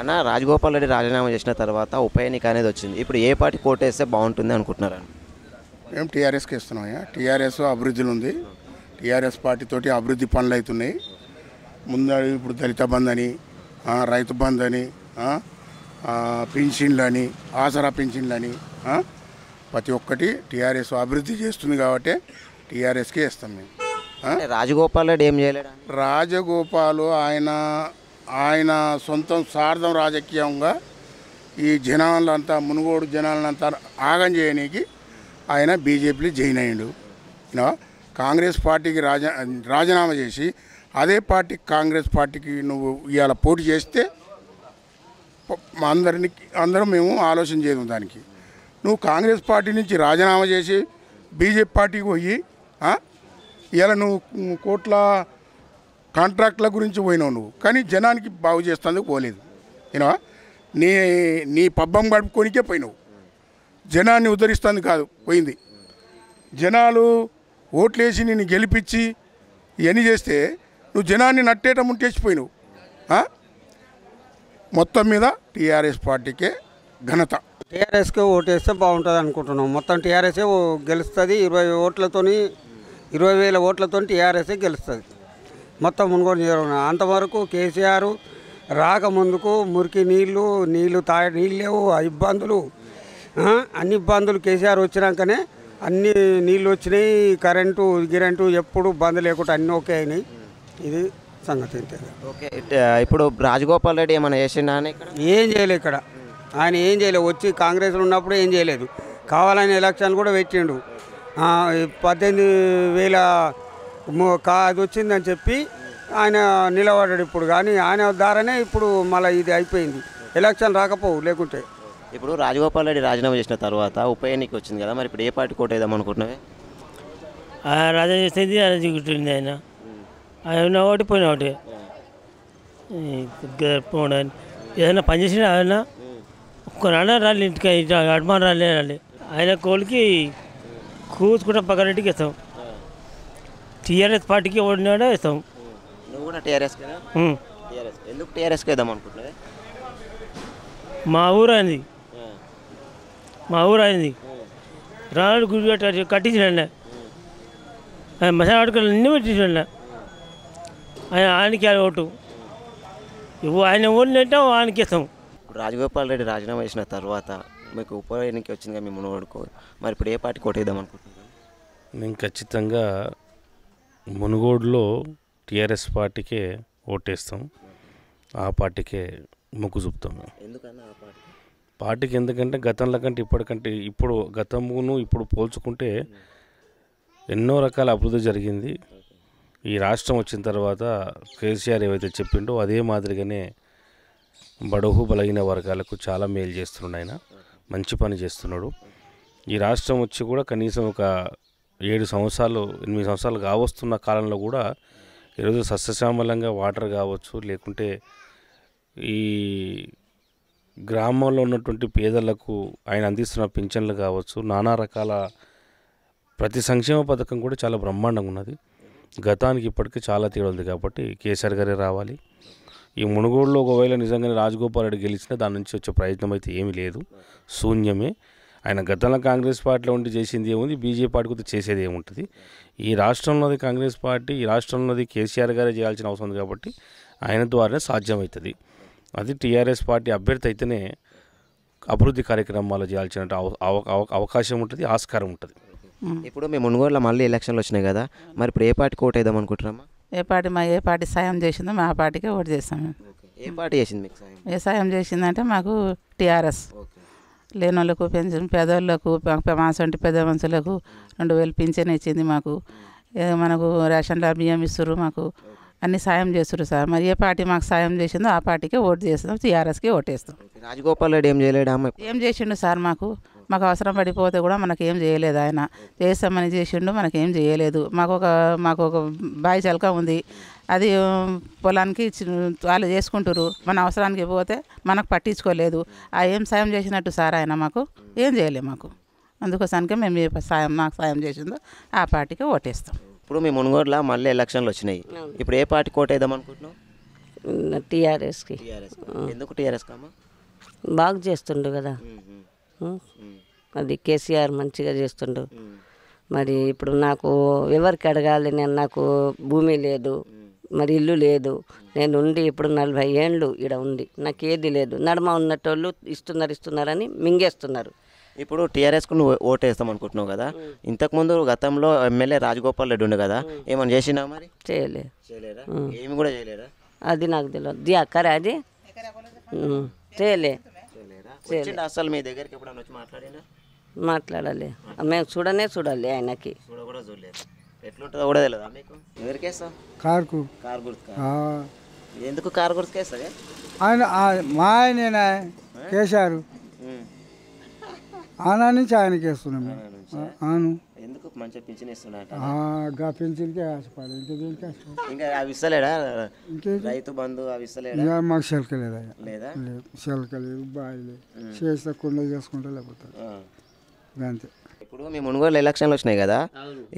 అన్న రాజగోపాల్ రెడ్డి రాజీనామా చేసిన తర్వాత ఉప ఎన్నిక అనేది వచ్చింది ఇప్పుడు ఏ పార్టీ కోటేస్తే బాగుంటుంది అనుకుంటున్నారా మేము టీఆర్ఎస్కి ఇస్తున్నాం టీఆర్ఎస్ అభివృద్ధిలో ఉంది టీఆర్ఎస్ పార్టీతోటి అభివృద్ధి పనులు అవుతున్నాయి ముందు ఇప్పుడు దళిత బంద్ అని రైతు బంద్ అని పెన్షన్లు అని ఆసరా పెన్షన్లు అని ప్రతి ఒక్కటి టీఆర్ఎస్ అభివృద్ధి చేస్తుంది కాబట్టి టీఆర్ఎస్కే ఇస్తాం మేము రాజగోపాల్ రెడ్డి ఏం చేయలేదు రాజగోపాల్ ఆయన ఆయన సొంతం స్వార్థం రాజకీయంగా ఈ జనాలంతా మునుగోడు జనాలంతా ఆగం చేయనీకి ఆయన బీజేపీలో జాయిన్ అయ్యాడు కాంగ్రెస్ పార్టీకి రాజా రాజీనామా చేసి అదే పార్టీ కాంగ్రెస్ పార్టీకి నువ్వు ఇవాళ పోటీ చేస్తే అందరిని అందరం మేము ఆలోచన చేయము దానికి నువ్వు కాంగ్రెస్ పార్టీ నుంచి రాజీనామా చేసి బీజేపీ పార్టీకి పోయి ఇలా నువ్వు కోట్ల కాంట్రాక్ట్ల గురించి పోయినావు నువ్వు కానీ జనానికి బాగు చేస్తుంది పోలేదు యూనో నీ నీ పబ్బం గడుపుకోనికే పోయినావు జనాన్ని ఉద్ధరిస్తుంది కాదు పోయింది జనాలు ఓట్లేసి నేను గెలిపించి ఇవన్నీ చేస్తే నువ్వు జనాన్ని నట్టేట ముంటేసిపోయినావు మొత్తం మీద టీఆర్ఎస్ పార్టీకే ఘనత టీఆర్ఎస్కే ఓటేస్తే బాగుంటుంది అనుకుంటున్నాం మొత్తం టీఆర్ఎస్ఏ గెలుస్తుంది ఇరవై ఓట్లతోని ఇరవై వేల ఓట్లతో టీఆర్ఎస్ఏ గెలుస్తుంది మొత్తం మునుగోడు నియోజకవర్గం అంతవరకు కేసీఆర్ రాకముందుకు మురికి నీళ్లు నీళ్లు తా నీళ్ళు లేవు ఇబ్బందులు అన్ని ఇబ్బందులు కేసీఆర్ వచ్చినాకనే అన్ని నీళ్ళు వచ్చినాయి కరెంటు గిరెంటు ఎప్పుడు బంద్ లేకుండా అన్నీ ఓకే అయినాయి ఇది సంగతి ఓకే ఇప్పుడు రాజగోపాల్ రెడ్డి ఏమైనా చేసిండా ఏం చేయలేదు ఇక్కడ ఆయన ఏం చేయలేదు వచ్చి కాంగ్రెస్లో ఉన్నప్పుడు ఏం చేయలేదు కావాలని ఎలక్షన్ కూడా పెట్టిండు పద్దెనిమిది వేల అది వచ్చిందని చెప్పి ఆయన నిలబడ్డాడు ఇప్పుడు కానీ ఆయన ద్వారానే ఇప్పుడు మళ్ళీ ఇది అయిపోయింది ఎలక్షన్ రాకపోవు లేకుంటే ఇప్పుడు రాజగోపాల్ రెడ్డి రాజీనామా చేసిన తర్వాత ఉప ఎన్నిక వచ్చింది కదా మరి ఇప్పుడు ఏ పార్టీ కోట వేద్దాం అనుకుంటున్నావే రాజా చేసేది ఆయన ఆయన ఒకటి పోయిన ఒకటి పోవడానికి ఏదైనా పనిచేసినా ఆయన ఒక్కనాడ రాలి ఇంటికి అడ్మాన్ రాలే రాలి ఆయన కోలికి కూతుకుంటాం పక్కన ఇంటికి ఇస్తాం టీఆర్ఎస్ పార్టీకి ఓడినాడే వేస్తాం నువ్వు కూడా టీఆర్ఎస్ టీఆర్ఎస్ ఎందుకు టీఆర్ఎస్కి వేద్దాం అనుకుంటున్నా మా ఊరు అయింది మా ఊరు అయింది రాళ్ళు గుడి కట్టించండి ఆయన మసాలా ఆటకాలు అన్నీ పెట్టించండి ఆయన ఆయనకి ఓటు ఆయన ఓడిని అంటే ఆయనకి ఇస్తాం రాజగోపాల్ రెడ్డి రాజీనామా చేసిన తర్వాత మీకు ఉప ఎన్నిక వచ్చిందిగా మిమ్మల్ని ఓడుకో మరి ఇప్పుడు ఏ పార్టీ కొట్టేద్దాం అనుకుంటున్నాం మేము ఖచ్చితంగా మునుగోడులో టీఆర్ఎస్ పార్టీకే ఓటేస్తాం ఆ పార్టీకే మొగ్గు చూపుతాం పార్టీకి ఎందుకంటే గతంలో కంటే ఇప్పటికంటే ఇప్పుడు గతమును ఇప్పుడు పోల్చుకుంటే ఎన్నో రకాల అభివృద్ధి జరిగింది ఈ రాష్ట్రం వచ్చిన తర్వాత కేసీఆర్ ఏవైతే చెప్పిండో అదే మాదిరిగానే బడుగు బలహీన వర్గాలకు చాలా మేలు చేస్తున్నాడు ఆయన మంచి పని చేస్తున్నాడు ఈ రాష్ట్రం వచ్చి కూడా కనీసం ఒక ఏడు సంవత్సరాలు ఎనిమిది సంవత్సరాలు కావస్తున్న కాలంలో కూడా ఈరోజు సస్యశ్యామలంగా వాటర్ కావచ్చు లేకుంటే ఈ గ్రామంలో ఉన్నటువంటి పేదలకు ఆయన అందిస్తున్న పింఛన్లు కావచ్చు నానా రకాల ప్రతి సంక్షేమ పథకం కూడా చాలా బ్రహ్మాండంగా ఉన్నది గతానికి ఇప్పటికీ చాలా తేడా ఉంది కాబట్టి కేసీఆర్ గారే రావాలి ఈ మునుగోడులో ఒకవేళ నిజంగానే రాజగోపాల్ రెడ్డి గెలిచినా దాని నుంచి వచ్చే ప్రయత్నం అయితే ఏమీ లేదు శూన్యమే ఆయన గతంలో కాంగ్రెస్ పార్టీలో ఉండి చేసింది ఏముంది బీజేపీ పార్టీ కొద్ది చేసేది ఏముంటుంది ఈ రాష్ట్రంలోది కాంగ్రెస్ పార్టీ ఈ రాష్ట్రంలోది కేసీఆర్ గారే చేయాల్సిన అవసరం ఉంది కాబట్టి ఆయన ద్వారానే సాధ్యమవుతుంది అది టీఆర్ఎస్ పార్టీ అభ్యర్థి అయితేనే అభివృద్ధి కార్యక్రమాలు చేయాల్సిన అవకాశం ఉంటుంది ఆస్కారం ఉంటుంది ఇప్పుడు మేము మునుగోడులో మళ్ళీ ఎలక్షన్లు వచ్చినాయి కదా మరి ఇప్పుడు ఏ పార్టీకి ఓటు వేద్దాం అనుకుంటున్నామా ఏ పార్టీ మా ఏ పార్టీ సాయం చేసిందో మా పార్టీకే ఓటు చేస్తాము ఏ పార్టీ చేసింది మీకు ఏ సాయం చేసిందంటే మాకు టీఆర్ఎస్ ఓకే లేనోళ్ళకు పెన్షన్ పేదోళ్ళకు మాసంటి పెద్ద మనుషులకు రెండు వేలు పింఛన్ ఇచ్చింది మాకు మనకు రేషన్లో బియ్యం ఇస్తారు మాకు అన్ని సాయం చేస్తారు సార్ మరి ఏ పార్టీ మాకు సాయం చేసిందో ఆ పార్టీకే ఓటు చేస్తాం టీఆర్ఎస్కే ఓటేస్తాం రాజగోపాల్ రెడ్డి ఏం చేయలేడు ఏం చేసిండు సార్ మాకు మాకు అవసరం పడిపోతే కూడా మనకేం చేయలేదు ఆయన చేస్తామని చేసిండు మనకేం చేయలేదు మాకు ఒక మాకు ఒక బాయి చలక ఉంది అది పొలానికి వాళ్ళు చేసుకుంటారు మన అవసరానికి పోతే మనకు పట్టించుకోలేదు ఆ ఏం సాయం చేసినట్టు సార్ ఆయన మాకు ఏం చేయలేదు మాకు అందుకోసానికి మేము సాయం మాకు సాయం చేసిందో ఆ పార్టీకి ఓటేస్తాం ఇప్పుడు మీ మునుగోడులో మళ్ళీ ఎలక్షన్లు వచ్చినాయి ఇప్పుడు ఏ పార్టీ కోటేద్దాం అనుకుంటున్నాం టీఆర్ఎస్కి ఎందుకు టీఆర్ఎస్ బాగు చేస్తుండు కదా అది కేసీఆర్ మంచిగా చేస్తుండు మరి ఇప్పుడు నాకు ఎవరికి అడగాలి నేను నాకు భూమి లేదు మరి ఇల్లు లేదు నేను ఉండి ఇప్పుడు నలభై ఏండ్లు ఇక్కడ ఉంది నాకు ఏది లేదు నడమ ఉన్నటోళ్ళు ఇస్తున్నారు ఇస్తున్నారని మింగేస్తున్నారు ఇప్పుడు టీఆర్ఎస్కు నువ్వు ఓటు వేస్తాం అనుకుంటున్నావు కదా ఇంతకుముందు గతంలో ఎమ్మెల్యే రాజగోపాల్ రెడ్డి ఉండు కదా ఏమైనా చేసినా మరి చేయలేదు అది నాకు తెలియదు అక్కరా అది చేయలే అసలు మీ దగ్గరికి ఎప్పుడైనా వచ్చి మాట్లాడినా మాట్లాడాలి మేము చూడనే చూడాలి ఆయనకి చూడలేదు కూడా మీకు కార్ ఎందుకు కార్ గుర్తుకేస్తా ఆయన మా ఆయన కేశారు ఆనా నుంచి ఆయనకి ఎందుకు మంచిగా ఇంకా అవి ఇస్తలేడా రైతు బంధు అవి ఇస్తలేడా మాకు శిల్క లేదా లేదా లేదు శిల్క లేదు బావి లేదు చేస్తే కుండ చేసుకుంటే లేకపోతే అంతే ఇప్పుడు మీ మునుగోలు ఎలక్షన్లు వచ్చినాయి కదా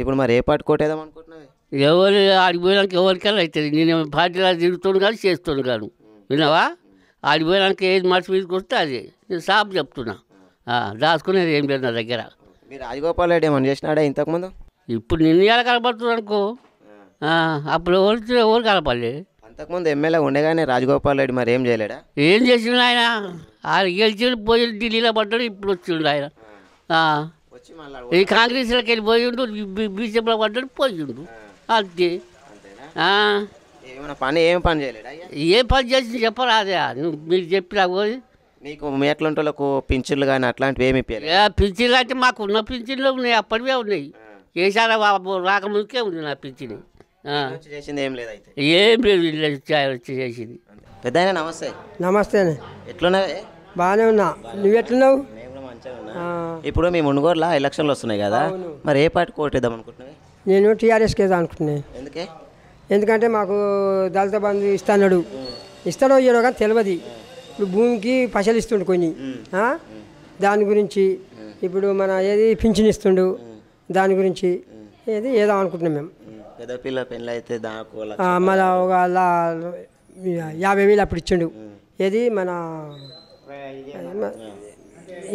ఇప్పుడు మరి ఏ పాటు కొట్టేదాం అనుకుంటున్నావు ఎవరు ఆడిపోయడానికి ఎవరికైనా అవుతుంది నేను పార్టీలో తిరుగుతాను కానీ చేస్తాను కాను విన్నావా ఆడిపోయడానికి ఏది మనసు మీదకి వస్తే అది నేను సాబ్ చెప్తున్నా దాచుకునేది ఏం లేదు నా దగ్గర మీరు రాజగోపాల్ రెడ్డి ఏమన్నా చేసినాడే ఇంతకుముందు ఇప్పుడు నిన్ను ఎలా కలపడుతుంది అనుకో అప్పుడు ఎవరు ఎవరు కలపాలి అంతకుముందు ఎమ్మెల్యే ఉండగానే రాజగోపాల్ రెడ్డి మరి ఏం చేయలేడా ఏం చేసిండు ఆయన ఆయన గెలిచి పోయి ఢిల్లీలో పడ్డాడు ఇప్పుడు వచ్చిండు ఆయన ఈ కాంగ్రెస్లోకి వెళ్ళి పోయిండు బీజేపీలో పడ్డాడు ఉండు అంతే ఏమైనా పని ఏం పని చేయలేడా ఏ పని చేసింది చెప్పరా అదే నువ్వు మీరు చెప్పినా పోయి నీకు మేకలుంటలకు పింఛన్లు కానీ అట్లాంటివి ఏమి పింఛన్లు అంటే మాకు ఉన్న పింఛన్లు ఉన్నాయి అప్పటివే ఉన్నాయి చేశారా రాకముందుకే ఉంది నా పింఛన్ చేసింది ఏం లేదు ఏం లేదు వచ్చి చేసింది పెద్ద నమస్తే నమస్తే ఎట్లున్నావే బాగానే ఉన్నా నువ్వు ఎట్లున్నావు ఇప్పుడు మీ మునుగోరులో ఎలక్షన్లు వస్తున్నాయి కదా మరి ఏ పార్టీ కోటేద్దాం అనుకుంటున్నావు నేను టీఆర్ఎస్కి వేద్దాం అనుకుంటున్నాను ఎందుకే ఎందుకంటే మాకు దళిత బంధు ఇస్తాడు ఇస్తాడో ఇయ్యడో కానీ తెలియదు భూమికి పసలిస్తుండు కొన్ని దాని గురించి ఇప్పుడు మన ఏది పింఛను ఇస్తుండు దాని గురించి ఏది ఏదో అనుకుంటున్నాం మేము మన ఒక యాభై వేలు అప్పుడు ఇచ్చిండు ఏది మన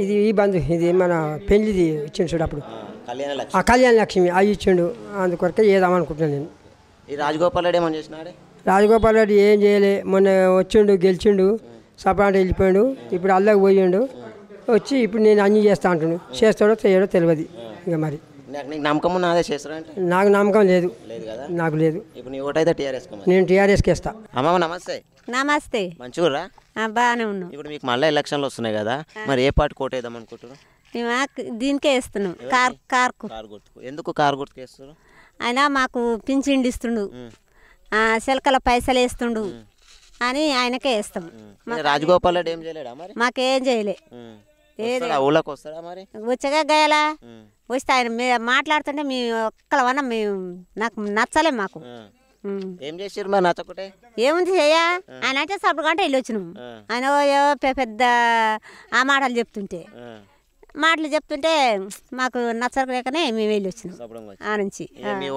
ఇది ఈ బంధు ఇది మన పెళ్లిది ఇచ్చిండు చూడు అప్పుడు ఆ కళ్యాణ లక్ష్మి అవి ఇచ్చిండు అందుకొరకే ఏదామనుకుంటున్నాను నేను రాజగోపాల్ రెడ్డి రాజగోపాల్ రెడ్డి ఏం చేయలే మొన్న వచ్చిండు గెలిచిండు సపరేట్ వెళ్ళిపోయాడు ఇప్పుడు అల్లకి పోయాడు వచ్చి ఇప్పుడు నేను అన్ని చేస్తా అంటాను చేస్తాడో చేయడో తెలియదు ఇంకా మరి నమ్మకం అదే చేస్తాడు నాకు నమ్మకం లేదు కదా నాకు లేదు ఇప్పుడు టీఆర్ఎస్ నేను టీఆర్ఎస్కి ఇస్తా అమ్మమ్మ నమస్తే నమస్తే మంచిగా బాగానే ఉన్నాం ఇప్పుడు మీకు మళ్ళీ ఎలక్షన్లు వస్తున్నాయి కదా మరి ఏ పార్టీ కోట్ వేద్దాం అనుకుంటున్నారు దీనికే వేస్తున్నాం కార్ కార్ ఎందుకు కార్ గుర్తుకు వేస్తున్నారు అయినా మాకు పింఛన్ ఇస్తుండు సెలకల పైసలు వేస్తుండు అని ఆయనకే వేస్తాం రాజగోపాల్ ఏం చేయలేడా మాకేం చేయలేదు ఊళ్ళకి మరి వచ్చగా గయలా వస్తే ఆయన మాట్లాడుతుంటే మేము ఒక్కలవన మేము నాకు నచ్చలే మాకు ఏం చేసారు నచ్చకుంటే ఏముంది చెయ్యా ఆయన అయితే సప్పుడు కంటే వెళ్ళి వచ్చినాం ఆయన పెద్ద ఆ మాటలు చెప్తుంటే మాటలు చెప్తుంటే మాకు నచ్చలేకనే మేము వెళ్ళి వచ్చినాం ఆ నుంచి మీ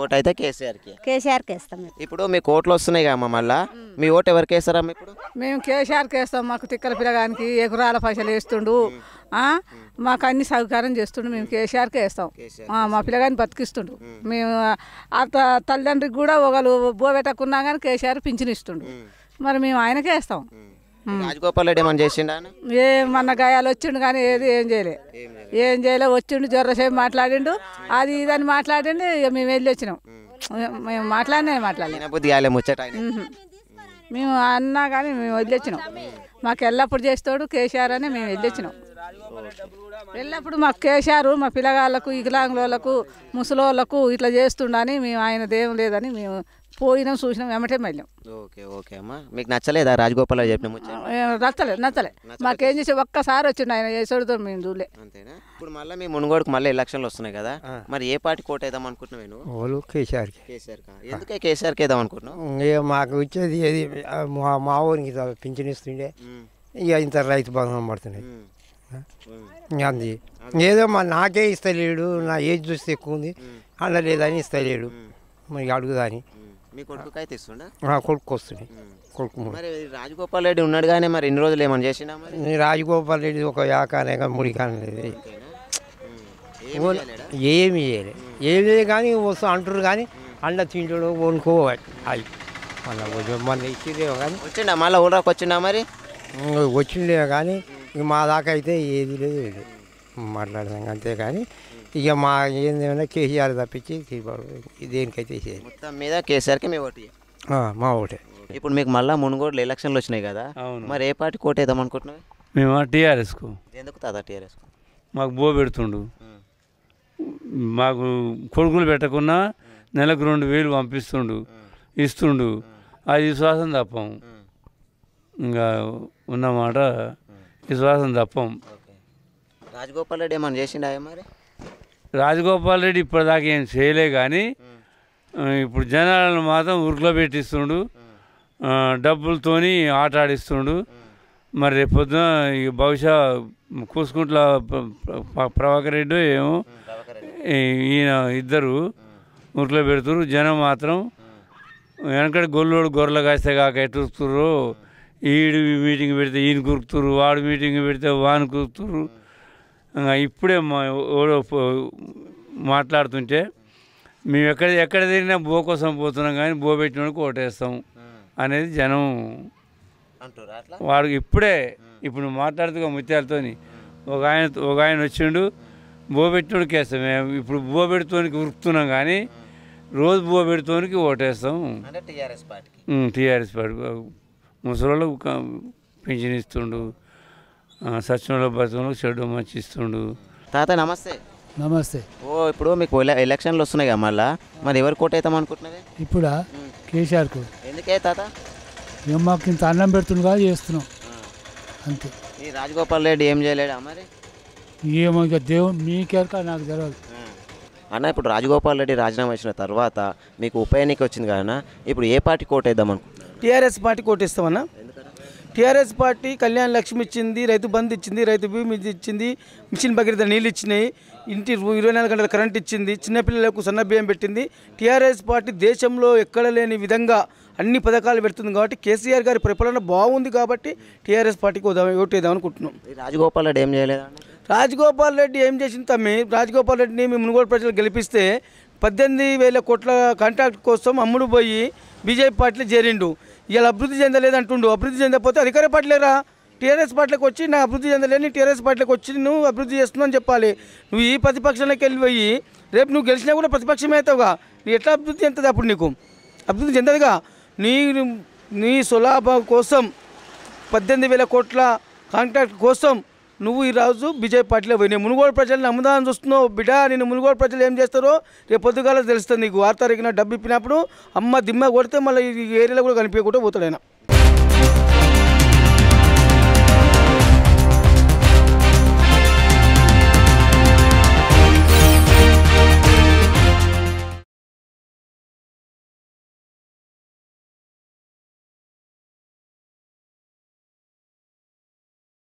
కోట్లు ఇప్పుడు వస్తున్నాయి కదా మళ్ళా మీ ఓటు ఎవరికి వేస్తారమ్మ ఇప్పుడు మేము కేసీఆర్కి వేస్తాం మాకు తిక్కల పిల్లగానికి ఎగురాల పైసలు వేస్తుండు మాకు అన్ని సౌకర్యం చేస్తుండు మేము కేసీఆర్కే వేస్తాం మా పిల్లగాని బతికిస్తుండు మేము ఆ తల్లిదండ్రికి కూడా ఒకళ్ళు బో పెట్టకున్నా కానీ కేసీఆర్ పింఛను ఇస్తుండు మరి మేము ఆయనకే వేస్తాం రాజగోపాల్ రెడ్డి ఏమన్నా చేసిండ ఏ మన గాయాలు వచ్చిండు కానీ ఏది ఏం చేయలే ఏం చేయలే వచ్చిండు జొర్రసేపు మాట్లాడిండు అది ఇదని మాట్లాడిండు ఇక మేము వెళ్ళి వచ్చినాం మేము మాట్లాడినా మాట్లాడలే ముచ్చట మేము అన్నా కానీ మేము వచ్చినాం మాకు ఎల్లప్పుడు చేస్తాడు కేసీఆర్ అని మేము వచ్చినాం ఎల్లప్పుడు మాకు కేసీఆర్ మా పిల్లగాళ్ళకు ఇగిలాంగులకు ముసలోళ్ళకు ఇట్లా చేస్తుండని మేము ఆయన దేవం లేదని మేము పోయినాం చూసినాం వెంబటే మళ్ళీ ఓకే ఓకే అమ్మా మీకు నచ్చలేదా రాజగోపాల్ చెప్పిన నచ్చలే నచ్చలే మాకేం చేసి ఒక్కసారి వచ్చిండు ఆయన చేసేటతో మేము చూడలే అంతేనా ఇప్పుడు మళ్ళీ మీ మునుగోడుకు మళ్ళీ ఎలక్షన్లు వస్తున్నాయి కదా మరి ఏ పార్టీ కోట వేద్దాం అనుకుంటున్నాం నేను ఓలు కేసీఆర్ కేసీఆర్కి ఎందుకే కేసీఆర్కి వేద్దాం అనుకుంటున్నావు మాకు వచ్చేది ఏది మా మా ఊరికి పింఛన్ ఇస్తుండే ఇక ఇంత రైతు బంధం పడుతున్నాయి అంది ఏదో మా నాకే ఇస్తలేడు నా ఏజ్ చూస్తే ఎక్కువ ఉంది అలా లేదని ఇస్తలేడు మరి అడుగుదా అని కొడుకు అయితే కొడుకు వస్తుంది కొడుకు మరి రాజగోపాల్ రెడ్డి ఉన్నాడు కానీ మరి ఎన్ని రోజులు ఏమని చేసినా మరి రాజగోపాల్ రెడ్డి ఒక యాకానే ముడి కానీ ఏమి చేయలేదు ఏమి కానీ వస్తూ అంటారు కానీ అండ తింటాడు వండుకోవాలి అది మళ్ళీ మళ్ళీ ఇచ్చిందేమో కానీ వచ్చిండా మళ్ళీ ఊరకు వచ్చిందా మరి వచ్చిండే కానీ మా దాకా అయితే ఏది లేదు మాట్లాడదాం అంతే కానీ ఇక మా ఏందేమైనా కేసీఆర్ తప్పించి దేనికైతే వేసేది మొత్తం మీద కేసీఆర్కి మేము ఓటు మా ఓటే ఇప్పుడు మీకు మళ్ళీ మునుగోడులో ఎలక్షన్లు వచ్చినాయి కదా మరి ఏ పార్టీ కోట్ వేద్దాం అనుకుంటున్నాం మేము కు ఎందుకు తాత టీఆర్ఎస్ మాకు బో పెడుతుండు మాకు కొడుకులు పెట్టకున్నా నెలకు రెండు వేలు పంపిస్తుండు ఇస్తుండు ఆ విశ్వాసం తప్పం ఇంకా ఉన్నమాట విశ్వాసం తప్పం రాజగోపాల్ రెడ్డి ఏమన్నా చేసిండా మరి రాజగోపాల్ రెడ్డి ఇప్పటిదాకా ఏం చేయలే కానీ ఇప్పుడు జనాలను మాత్రం ఉరుకులో పెట్టిస్తుండు డబ్బులతోని ఆట ఆడిస్తుండు మరి రేపొద్దున బహుశా కూసుకుంట్ల ప్రభాకర్ రెడ్డి ఏమో ఈయన ఇద్దరు ఉరుకులో పెడుతురు జనం మాత్రం వెనకటి గొల్లోడు గొర్రెలు కాస్తే కాక ఎట్టుతురు ఈడు మీటింగ్ పెడితే ఈయన కురుకుతురు వాడు మీటింగ్ పెడితే వాని కురుకుతురు ఇప్పుడే మాట్లాడుతుంటే మేము ఎక్కడ ఎక్కడ తిరిగినా బో కోసం పోతున్నాం కానీ బో పెట్టినోడికి ఓటేస్తాం అనేది జనం వాడు ఇప్పుడే ఇప్పుడు మాట్లాడుతుగా ముత్యాలతోని ఒక ఆయన ఒక ఆయన వచ్చిండు బో పెట్టినోడికి మేము ఇప్పుడు బో పెడుతోనికి ఉరుకుతున్నాం కానీ రోజు బో పెడుతోనికి ఓటేస్తాం టీఆర్ఎస్ పార్టీ ముసలి పింఛన్ ఇస్తుండు సత్యంలో బతుకులు చెడు మంచి ఇస్తుండు తాత నమస్తే నమస్తే ఓ ఇప్పుడు మీకు ఎలక్షన్లు వస్తున్నాయి కదా మళ్ళా మరి ఎవరు కోట్ అవుతాం అనుకుంటున్నది కేసీఆర్ కోట్ ఎందుకే తాత మేము మాకు ఇంత అన్నం పెడుతుండగా చేస్తున్నాం అంతే ఈ రాజగోపాల్ రెడ్డి ఏం చేయలేడా మరి ఏమో ఇక దేవుడు మీకే నాకు తెలియదు అన్న ఇప్పుడు రాజగోపాల్ రెడ్డి రాజీనామా ఇచ్చిన తర్వాత మీకు ఉప ఎన్నిక వచ్చింది కదా ఇప్పుడు ఏ పార్టీ కోట్ వేద్దాం అనుకుంటున్నారు టీఆర్ఎస్ పార్టీ ఇస్తామన్నా టీఆర్ఎస్ పార్టీ కళ్యాణ్ లక్ష్మి ఇచ్చింది రైతు బంద్ ఇచ్చింది రైతు భూమి ఇచ్చింది మిషన్ భగీరథ నీళ్ళు ఇచ్చినాయి ఇంటి ఇరవై నాలుగు గంటల కరెంట్ ఇచ్చింది చిన్నపిల్లలకు సన్న బియ్యం పెట్టింది టీఆర్ఎస్ పార్టీ దేశంలో ఎక్కడ లేని విధంగా అన్ని పథకాలు పెడుతుంది కాబట్టి కేసీఆర్ గారి పరిపాలన బాగుంది కాబట్టి టీఆర్ఎస్ పార్టీకి ఓటు వేద్దాం అనుకుంటున్నాం రాజగోపాల్ రెడ్డి ఏం చేయలేదు రాజగోపాల్ రెడ్డి ఏం చేసింది తమ్మి రాజగోపాల్ రెడ్డిని మీ మునుగోడు ప్రజలు గెలిపిస్తే పద్దెనిమిది వేల కోట్ల కాంట్రాక్ట్ కోసం అమ్ముడు పోయి బీజేపీ పార్టీలో చేరిండు ఇలా అభివృద్ధి చెందలేదు అంటుండు అభివృద్ధి చెందకపోతే అధికార పార్టీలేరా టీఆర్ఎస్ పార్టీలకు వచ్చి నా అభివృద్ధి చెందలేని టీఆర్ఎస్ పార్టీలకు వచ్చి నువ్వు అభివృద్ధి చేస్తున్నావు చెప్పాలి నువ్వు ఈ ప్రతిపక్షంలోకి వెళ్ళిపోయి రేపు నువ్వు గెలిచినా కూడా ప్రతిపక్షమే అవుతావుగా నీ ఎట్లా అభివృద్ధి చెందుతుంది అప్పుడు నీకు అభివృద్ధి చెందదుగా నీ నీ సులాభం కోసం పద్దెనిమిది వేల కోట్ల కాంట్రాక్ట్ కోసం నువ్వు ఈరోజు బీజేపీ పార్టీలో పోయి నేను మునుగోడు ప్రజలను నమ్ముదామని చూస్తున్నావు బిడ్డ నేను మునుగోడు ప్రజలు ఏం చేస్తారో రేపు పొద్దుగాల తెలుస్తుంది నీకు వార్త రేగిన డబ్బు ఇప్పినప్పుడు అమ్మ దిమ్మ కొడితే మళ్ళీ ఈ ఏరియాలో కూడా కనిపించకుండా పోతాడు ఆయన